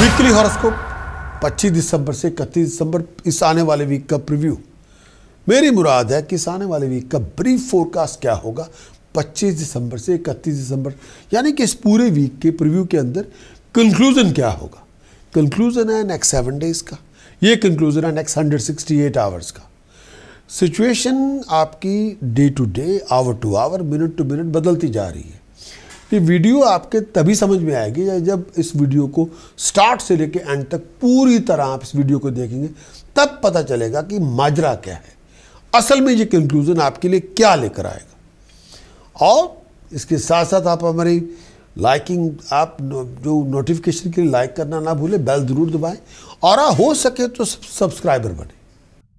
weekly horoscope 25 दिसंबर से इकतीस दिसंबर इस आने वाले वीक का प्रीव्यू मेरी मुराद है कि इस आने वाले वीक का ब्रीफ फोरकास्ट क्या होगा 25 दिसंबर से इकतीस दिसंबर यानी कि इस पूरे वीक के प्रीव्यू के अंदर कंक्लूजन क्या होगा कंक्लूजन है नेक्स्ट सेवन डेज का ये कंक्लूजन है next hundred sixty eight hours का सिचुएशन आपकी day to day hour to hour minute to minute बदलती जा रही है ये वीडियो आपके तभी समझ में आएगी जब इस वीडियो को स्टार्ट से लेकर एंड तक पूरी तरह आप इस वीडियो को देखेंगे तब पता चलेगा कि माजरा क्या है असल में ये कंक्लूज़न आपके लिए क्या लेकर आएगा और इसके साथ साथ आप हमारी लाइकिंग आप जो नोटिफिकेशन के लिए लाइक करना ना भूलें बेल ज़रूर दबाएं और हो सके तो सब्सक्राइबर बने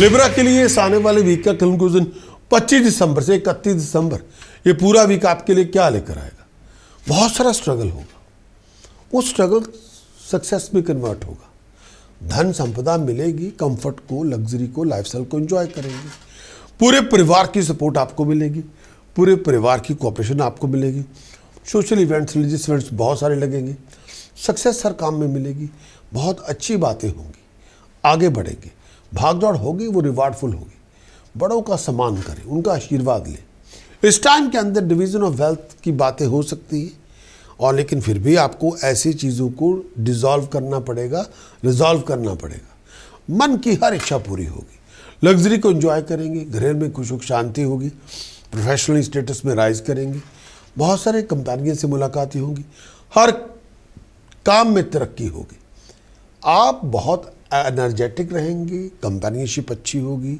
लिब्रा के लिए इस आने वाले वीक का कंक्लूजन 25 दिसंबर से 31 दिसंबर ये पूरा वीक आपके लिए क्या लेकर आएगा बहुत सारा स्ट्रगल होगा वो स्ट्रगल सक्सेस में कन्वर्ट होगा धन संपदा मिलेगी कंफर्ट को लग्जरी को लाइफस्टाइल को एंजॉय करेंगे पूरे परिवार की सपोर्ट आपको मिलेगी पूरे परिवार की कॉपरेशन आपको मिलेगी सोशल इवेंट्स रिलीजियस इवेंट्स बहुत सारे लगेंगे सक्सेस हर काम में मिलेगी बहुत अच्छी बातें होंगी आगे बढ़ेंगे भागदौड़ होगी वो रिवार्डफुल होगी बड़ों का सम्मान करें उनका आशीर्वाद लें इस टाइम के अंदर डिवीज़न ऑफ वेल्थ की बातें हो सकती हैं और लेकिन फिर भी आपको ऐसी चीज़ों को डिज़ोल्व करना पड़ेगा रिजॉल्व करना पड़ेगा मन की हर इच्छा पूरी होगी लग्जरी को एंजॉय करेंगे घर में खुश शांति होगी प्रोफेशनल स्टेटस में राइज करेंगे बहुत सारे कंपेनियन से मुलाकातें होंगी हर काम में तरक्की होगी आप बहुत एनर्जेटिक रहेंगे कंपेनियनशिप अच्छी होगी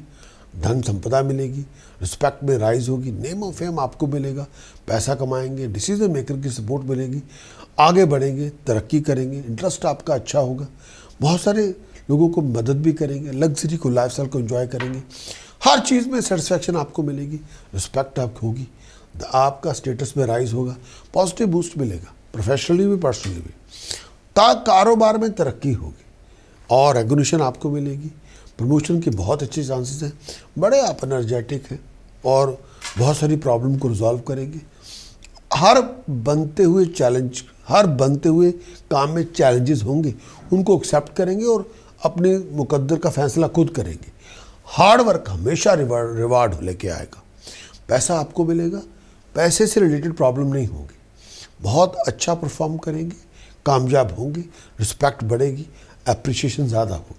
धन संपदा मिलेगी रिस्पेक्ट में राइज होगी नेम ऑफ फेम आपको मिलेगा पैसा कमाएंगे डिसीजन मेकर की सपोर्ट मिलेगी आगे बढ़ेंगे तरक्की करेंगे इंटरेस्ट आपका अच्छा होगा बहुत सारे लोगों को मदद भी करेंगे लग्जरी को लाइफ को इन्जॉय करेंगे हर चीज़ में सेटिस्फेक्शन आपको मिलेगी रिस्पेक्ट आपको होगी आपका स्टेटस में राइज होगा पॉजिटिव बूस्ट मिलेगा प्रोफेशनली भी पर्सनली भी ता कारोबार में तरक्की होगी और रेगोनेशन आपको मिलेगी प्रमोशन के बहुत अच्छे चांसेस हैं बड़े आप एनर्जेटिक हैं और बहुत सारी प्रॉब्लम को रिजॉल्व करेंगे हर बनते हुए चैलेंज हर बनते हुए काम में चैलेंजेस होंगे उनको एक्सेप्ट करेंगे और अपने मुकद्दर का फैसला खुद करेंगे हार्ड वर्क हमेशा रिवार्ड रिवार्ड लेके आएगा पैसा आपको मिलेगा पैसे से रिलेटेड प्रॉब्लम नहीं होगी बहुत अच्छा परफॉर्म करेंगे कामयाब होंगे रिस्पेक्ट बढ़ेगी अप्रिशिएशन ज़्यादा हो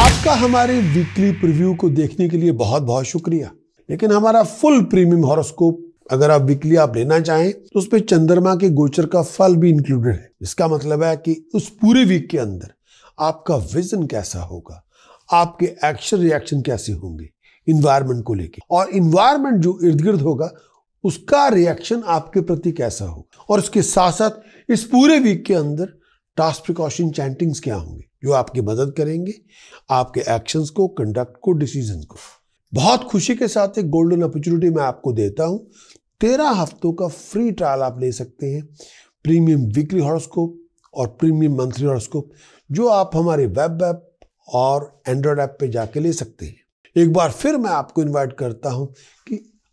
आपका हमारे वीकली प्रीव्यू को देखने के लिए बहुत बहुत शुक्रिया लेकिन हमारा फुल प्रीमियम हॉरोस्कोप अगर आप वीकली आप लेना चाहें तो उसमें चंद्रमा के गोचर का फल भी इंक्लूडेड है इसका मतलब है कि उस पूरे वीक के अंदर आपका विजन कैसा होगा आपके एक्शन रिएक्शन कैसे होंगे इन्वायरमेंट को लेके और इन्वायरमेंट जो इर्द गिर्द होगा उसका रिएक्शन आपके प्रति कैसा होगा और उसके साथ साथ इस पूरे वीक के अंदर टास्क प्रिकॉशन चैंटिंग्स क्या होंगे जो आपकी मदद करेंगे आपके एक्शंस को कंडक्ट को डिसीजन को बहुत खुशी के साथ एक गोल्डन अपॉर्चुनिटी मैं आपको देता हूं तेरह हफ्तों का फ्री ट्रायल आप ले सकते हैं प्रीमियम वीकली हॉरोस्कोप और प्रीमियम मंथली हॉरोस्कोप जो आप हमारे वेब ऐप और एंड्रॉयड ऐप पे जाके ले सकते हैं एक बार फिर मैं आपको इनवाइट करता हूं कि